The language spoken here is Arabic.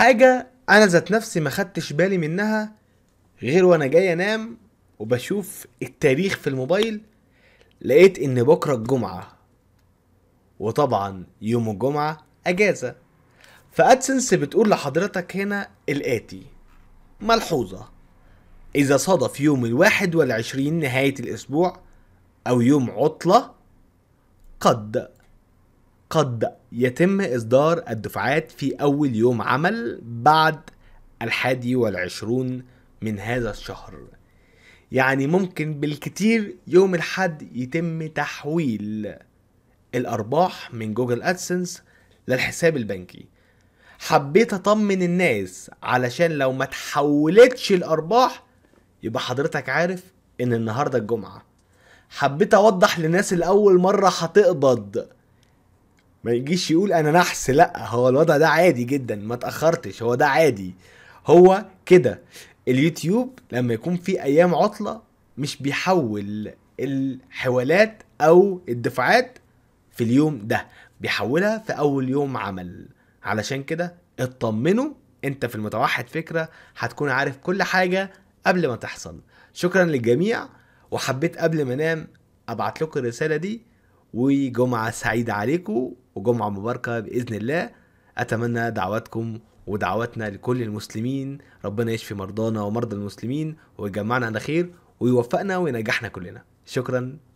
حاجه انا ذات نفسي ما خدتش بالي منها غير وانا جاي انام وبشوف التاريخ في الموبايل لقيت ان بكره الجمعه وطبعا يوم الجمعه اجازه فادسنس بتقول لحضرتك هنا الاتي ملحوظه اذا صادف يوم الواحد والعشرين نهايه الاسبوع او يوم عطله قد قد يتم إصدار الدفعات في أول يوم عمل بعد الحادي والعشرون من هذا الشهر يعني ممكن بالكتير يوم الحد يتم تحويل الأرباح من جوجل أدسنس للحساب البنكي حبيت أطمن الناس علشان لو ما تحولتش الأرباح يبقى حضرتك عارف إن النهاردة الجمعة حبيت أوضح للناس الأول مرة هتقبض ما يجيش يقول انا نحس لا هو الوضع ده عادي جدا ما تاخرتش هو ده عادي هو كده اليوتيوب لما يكون في ايام عطله مش بيحول الحوالات او الدفعات في اليوم ده بيحولها في اول يوم عمل علشان كده اطمنوا انت في المتوحد فكره هتكون عارف كل حاجه قبل ما تحصل شكرا للجميع وحبيت قبل ما انام ابعت لكم الرساله دي وجمعة سعيدة عليكم وجمعة مباركة بإذن الله أتمنى دعواتكم ودعواتنا لكل المسلمين ربنا يشفي مرضانا ومرضى المسلمين ويجمعنا على خير ويوفقنا وينجحنا كلنا شكرا